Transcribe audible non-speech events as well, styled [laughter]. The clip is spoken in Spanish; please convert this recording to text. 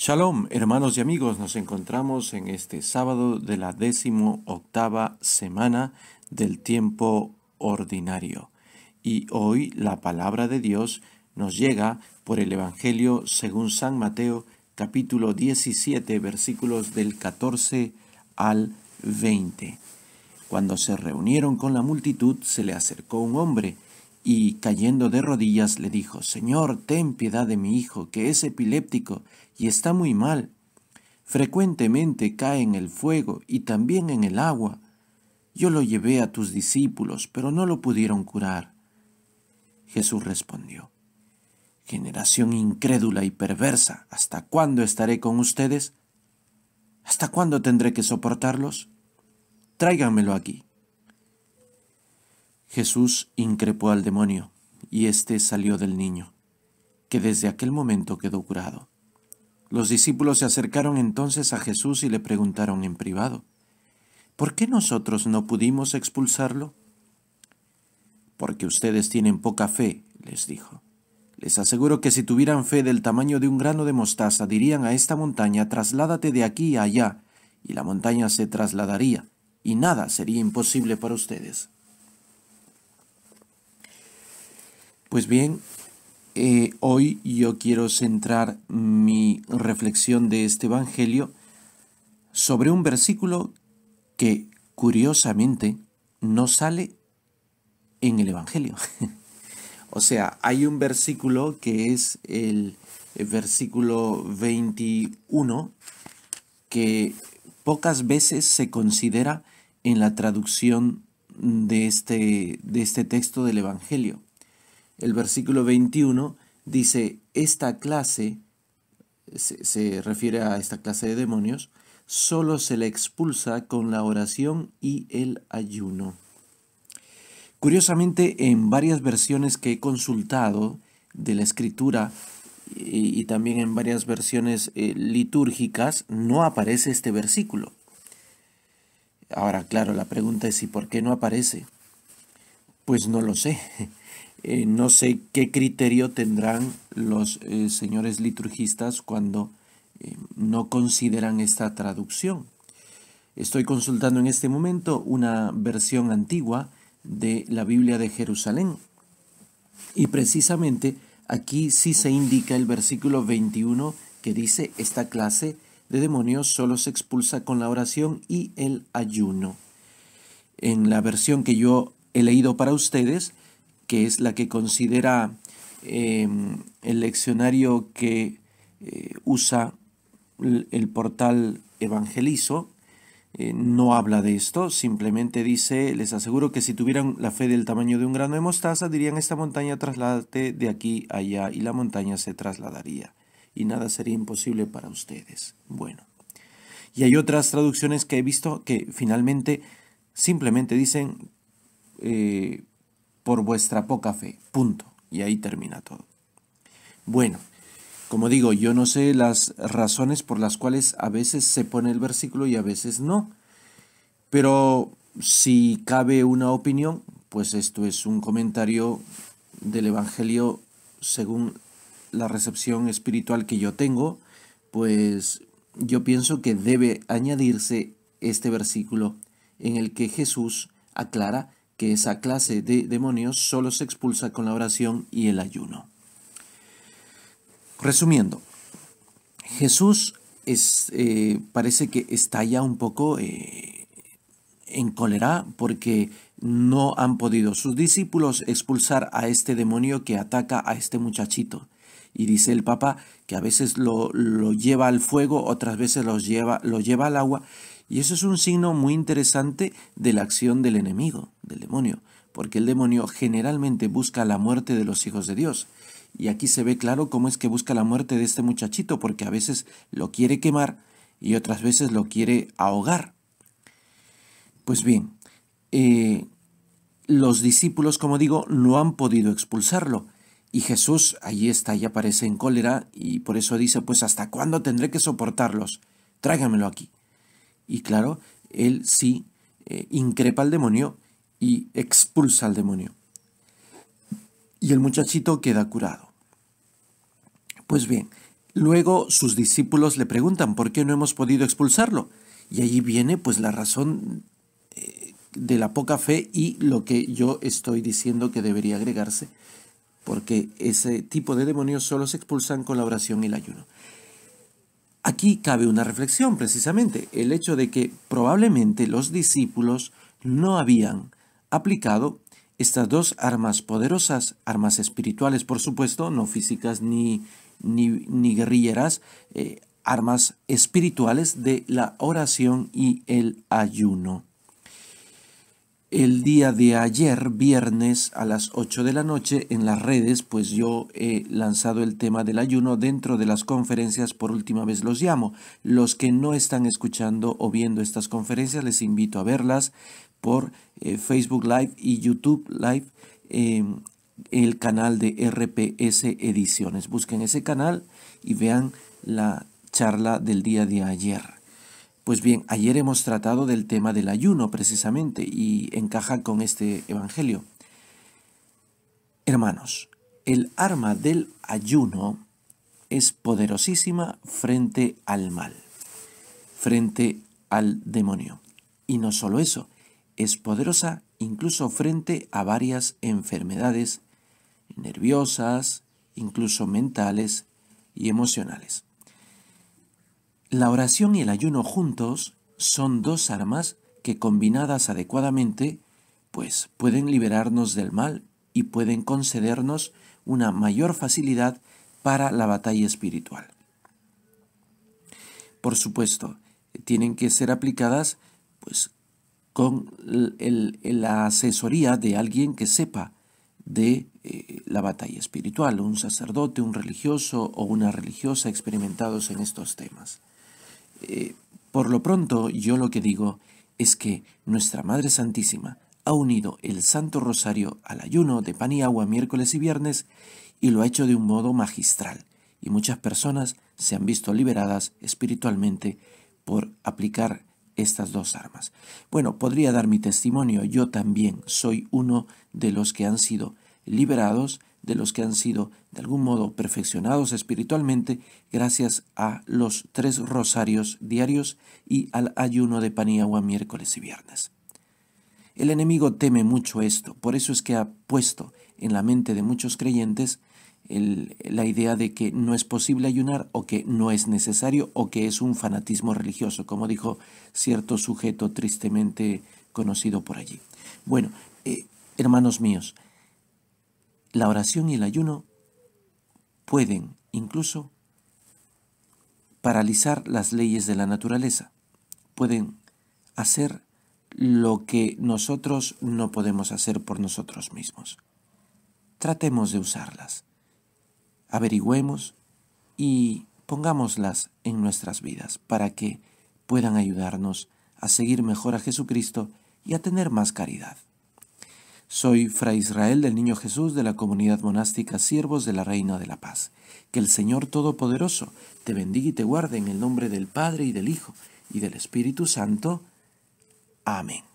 Shalom, hermanos y amigos, nos encontramos en este sábado de la décimo octava semana del tiempo ordinario. Y hoy la palabra de Dios nos llega por el Evangelio según San Mateo, capítulo 17, versículos del 14 al 20. Cuando se reunieron con la multitud, se le acercó un hombre y cayendo de rodillas le dijo, Señor, ten piedad de mi hijo, que es epiléptico y está muy mal. Frecuentemente cae en el fuego y también en el agua. Yo lo llevé a tus discípulos, pero no lo pudieron curar. Jesús respondió, Generación incrédula y perversa, ¿hasta cuándo estaré con ustedes? ¿Hasta cuándo tendré que soportarlos? Tráiganmelo aquí. Jesús increpó al demonio, y éste salió del niño, que desde aquel momento quedó curado. Los discípulos se acercaron entonces a Jesús y le preguntaron en privado, ¿por qué nosotros no pudimos expulsarlo? Porque ustedes tienen poca fe, les dijo. Les aseguro que si tuvieran fe del tamaño de un grano de mostaza, dirían a esta montaña, trasládate de aquí a allá, y la montaña se trasladaría, y nada sería imposible para ustedes. Pues bien, eh, hoy yo quiero centrar mi reflexión de este Evangelio sobre un versículo que curiosamente no sale en el Evangelio. [laughs] o sea, hay un versículo que es el versículo 21 que pocas veces se considera en la traducción de este, de este texto del Evangelio el versículo 21 dice, esta clase, se, refiere a esta clase de demonios, solo se le expulsa con la oración y el ayuno. Curiosamente, en varias versiones que he consultado de la escritura y, también en varias versiones eh, litúrgicas, no aparece este versículo. Ahora, claro, la pregunta es, ¿y por qué no aparece? Pues no lo sé. Eh, no sé qué criterio tendrán los eh, señores liturgistas cuando eh, no consideran esta traducción. Estoy consultando en este momento una versión antigua de la Biblia de Jerusalén. Y precisamente aquí sí se indica el versículo 21 que dice esta clase de demonios solo se expulsa con la oración y el ayuno. En la versión que yo he leído para ustedes, que es la que considera em, el leccionario que eh, usa el portal Evangelizo, eh, no habla de esto, simplemente dice, les aseguro que si tuvieran la fe del tamaño de un grano de mostaza, dirían esta montaña trasládate de aquí allá y la montaña se trasladaría y nada sería imposible para ustedes. Bueno, y hay otras traducciones que he visto que finalmente simplemente dicen, eh, por vuestra poca fe. Punto. Y ahí termina todo. Bueno, como digo, yo no sé las razones por las cuales a veces se pone el versículo y a veces no. Pero si cabe una opinión, pues esto es un comentario del Evangelio según la recepción espiritual que yo tengo, pues yo pienso que debe añadirse este versículo en el que Jesús aclara que esa clase de demonios solo se expulsa con la oración y el ayuno. Resumiendo, Jesús eh, parece que está ya un poco eh, en cólera porque no han podido sus discípulos expulsar a este demonio que ataca a este muchachito. Y dice el Papa que a veces lo, lleva al fuego, otras veces lleva, lo lleva al agua y eso es un signo muy interesante de la acción del enemigo, del demonio, porque el demonio generalmente busca la muerte de los hijos de Dios. Y aquí se ve claro cómo es que busca la muerte de este muchachito, porque a veces lo quiere quemar y otras veces lo quiere ahogar. Pues bien, eh, los discípulos, como digo, no han podido expulsarlo. Y Jesús, ahí está, y aparece en cólera, y por eso dice, pues hasta cuándo tendré que soportarlos? Tráigamelo aquí. Y claro, él sí eh, increpa al demonio y expulsa al demonio. Y el muchachito queda curado. Pues bien, luego sus discípulos le preguntan por qué no hemos podido expulsarlo. Y allí viene pues la razón eh, de la poca fe y lo que yo estoy diciendo que debería agregarse, porque ese tipo de demonios solo se expulsan con la oración y el ayuno. Aquí cabe una reflexión precisamente, el hecho de que probablemente los discípulos no habían aplicado estas dos armas poderosas, armas espirituales por supuesto, no físicas ni, guerrilleras, eh, armas espirituales de la oración y el ayuno el día de ayer, viernes, a las 8 de la noche, en las redes, pues yo he lanzado el tema del ayuno dentro de las conferencias, por última vez los llamo. Los que no están escuchando o viendo estas conferencias, les invito a verlas por eh, Facebook Live y YouTube Live, eh, el canal de RPS Ediciones. Busquen ese canal y vean la charla del día de ayer. Pues bien, ayer hemos tratado del tema del ayuno precisamente y encaja con este Evangelio. Hermanos, el arma del ayuno es poderosísima frente al mal, frente al demonio. Y no solo eso, es poderosa incluso frente a varias enfermedades nerviosas, incluso mentales y emocionales. La oración y el ayuno juntos son dos armas que combinadas adecuadamente, pues pueden liberarnos del mal y pueden concedernos una mayor facilidad para la batalla espiritual. Por supuesto, tienen que ser aplicadas pues, con la asesoría de alguien que sepa de eh, la batalla espiritual, un sacerdote, un religioso o una religiosa experimentados en estos temas. Eh, por lo pronto, yo lo que digo es que nuestra Madre Santísima ha unido el Santo Rosario al ayuno de pan y agua miércoles y viernes y lo ha hecho de un modo magistral, y muchas personas se han visto liberadas espiritualmente por aplicar estas dos armas. Bueno, podría dar mi testimonio, yo también soy uno de los que han sido liberados de los que han sido de algún modo perfeccionados espiritualmente gracias a los tres rosarios diarios y al ayuno de Paniagua miércoles y viernes. El enemigo teme mucho esto, por eso es que ha puesto en la mente de muchos creyentes la idea de que no es posible ayunar o que no es necesario o que es un fanatismo religioso, como dijo cierto sujeto tristemente conocido por allí. Bueno, eh, hermanos míos, la oración y el ayuno pueden incluso paralizar las leyes de la naturaleza, pueden hacer lo que nosotros no podemos hacer por nosotros mismos. Tratemos de usarlas, averigüemos y pongámoslas en nuestras vidas para que puedan ayudarnos a seguir mejor a Jesucristo y a tener más caridad. Soy Fray Israel del Niño Jesús de la comunidad monástica Siervos de la Reina de la Paz. Que el Señor Todopoderoso te bendiga y te guarde en el nombre del Padre y del Hijo y del Espíritu Santo. Amén.